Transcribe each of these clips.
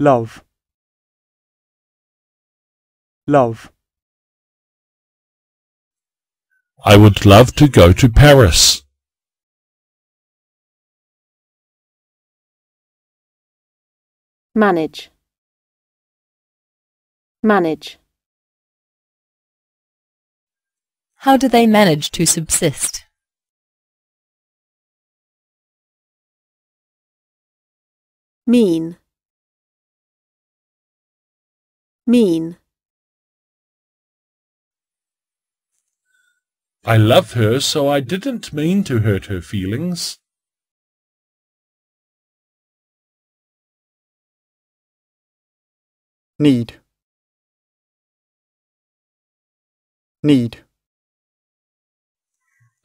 love love I would love to go to Paris. Manage. Manage. How do they manage to subsist? Mean. Mean. I love her, so I didn't mean to hurt her feelings. Need. Need.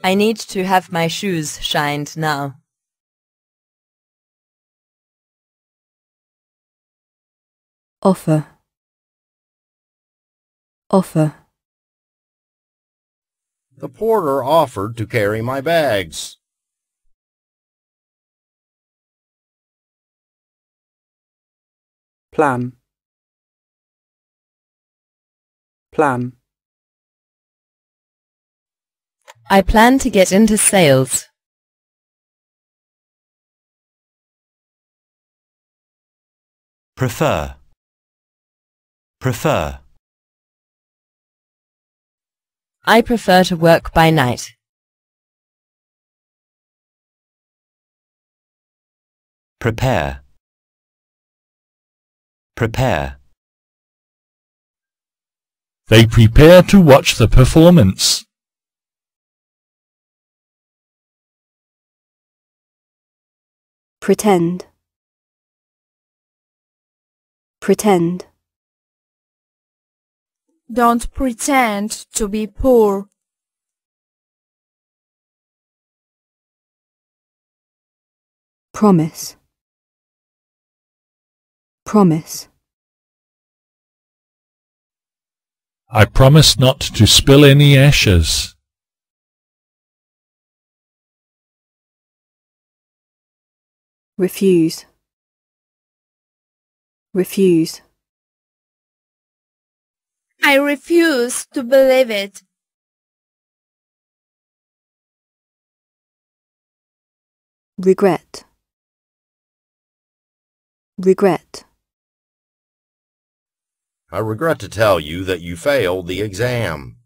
I need to have my shoes shined now. Offer. Offer. The porter offered to carry my bags. Plan. Plan. I plan to get into sales. Prefer. Prefer. I prefer to work by night. Prepare. Prepare. They prepare to watch the performance. Pretend. Pretend. Don't pretend to be poor. Promise. Promise. I promise not to spill any ashes. Refuse. Refuse. I refuse to believe it. Regret. Regret. I regret to tell you that you failed the exam.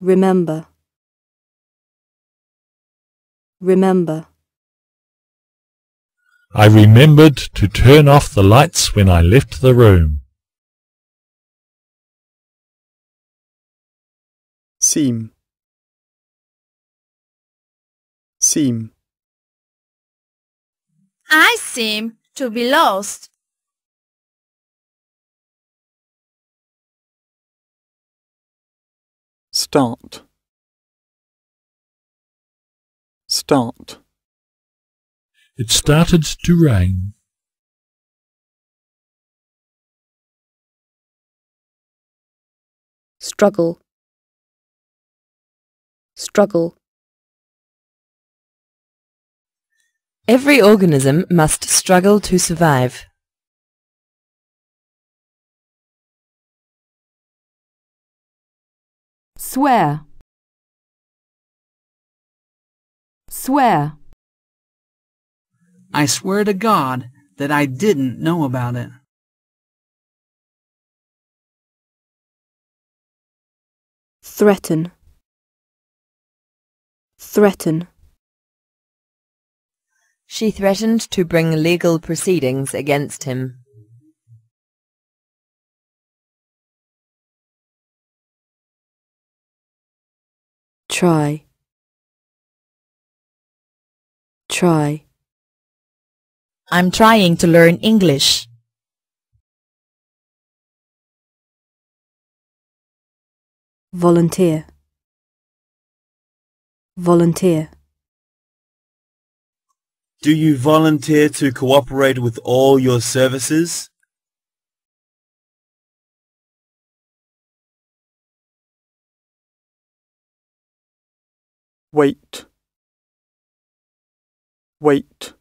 Remember. Remember. I remembered to turn off the lights when I left the room. Seam Seam I seem to be lost. Start Start it started to rain. Struggle. Struggle. Every organism must struggle to survive. Swear. Swear. I swear to God that I didn't know about it. Threaten. Threaten. She threatened to bring legal proceedings against him. Try. Try. I'm trying to learn English. Volunteer. Volunteer. Do you volunteer to cooperate with all your services? Wait. Wait.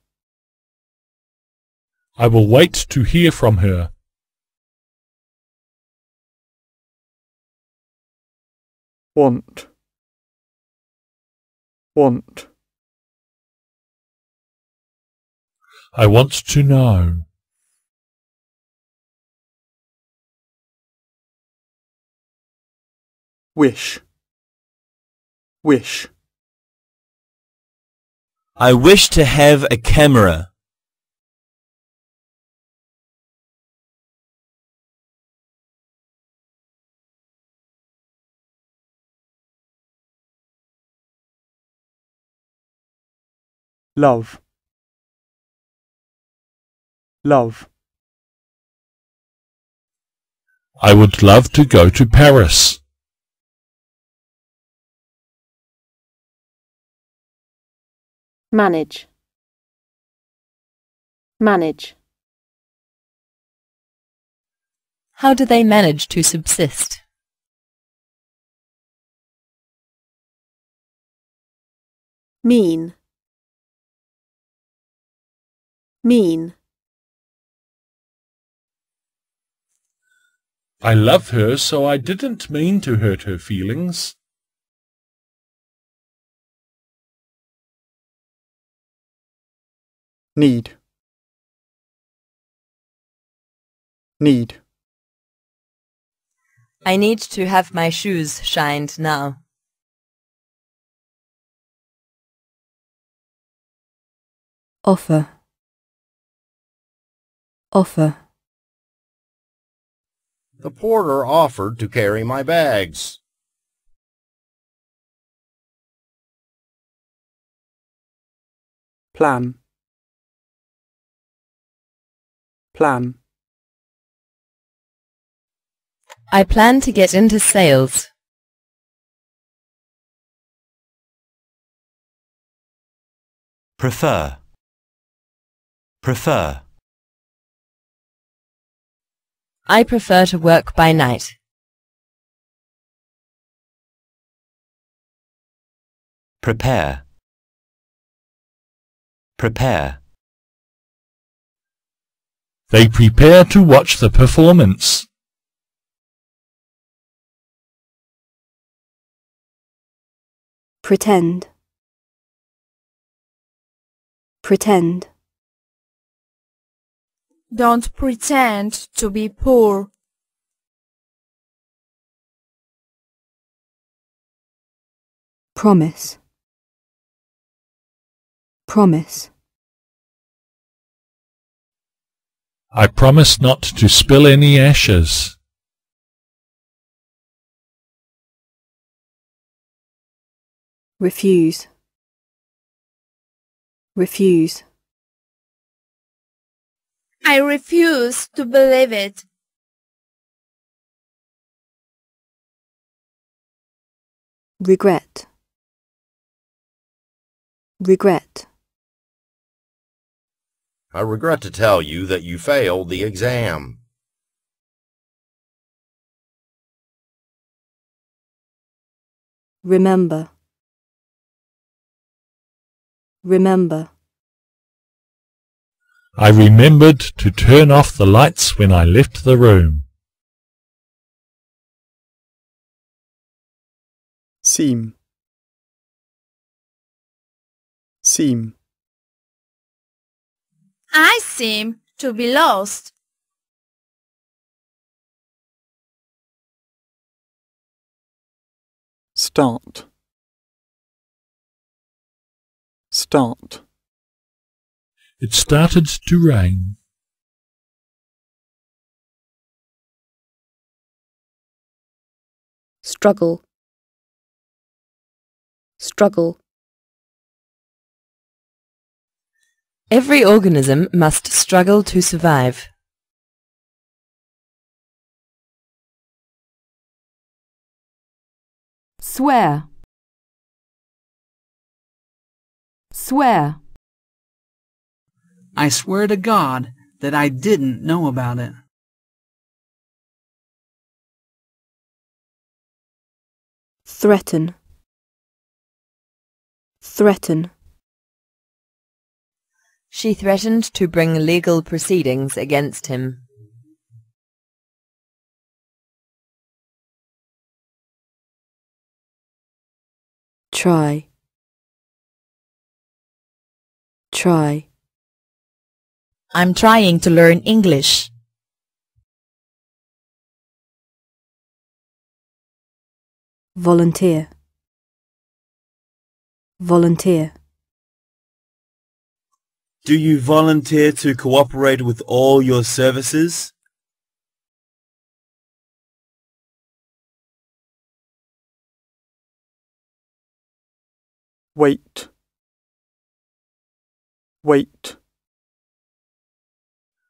I will wait to hear from her. Want Want I want to know. Wish Wish I wish to have a camera. love love I would love to go to Paris. Manage. Manage. How do they manage to subsist? Mean mean? I love her, so I didn't mean to hurt her feelings. Need. Need. I need to have my shoes shined now. Offer. Offer. The porter offered to carry my bags. Plan. Plan. I plan to get into sales. Prefer. Prefer. I prefer to work by night. Prepare. Prepare. They prepare to watch the performance. Pretend. Pretend. Don't pretend to be poor. Promise. Promise. I promise not to spill any ashes. Refuse. Refuse. I refuse to believe it. Regret. Regret. I regret to tell you that you failed the exam. Remember. Remember. I remembered to turn off the lights when I left the room. Seam Seam I seem to be lost. Start Start it started to rain. Struggle. Struggle. Every organism must struggle to survive. Swear. Swear. I swear to God that I didn't know about it. Threaten. Threaten. She threatened to bring legal proceedings against him. Try. Try. I'm trying to learn English. Volunteer. Volunteer. Do you volunteer to cooperate with all your services? Wait. Wait.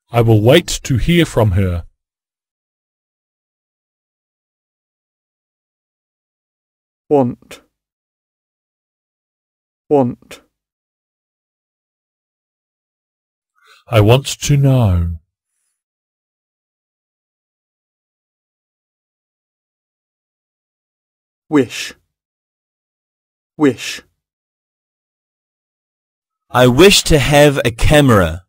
I will wait to hear from her. Want Want I want to know. Wish Wish I wish to have a camera.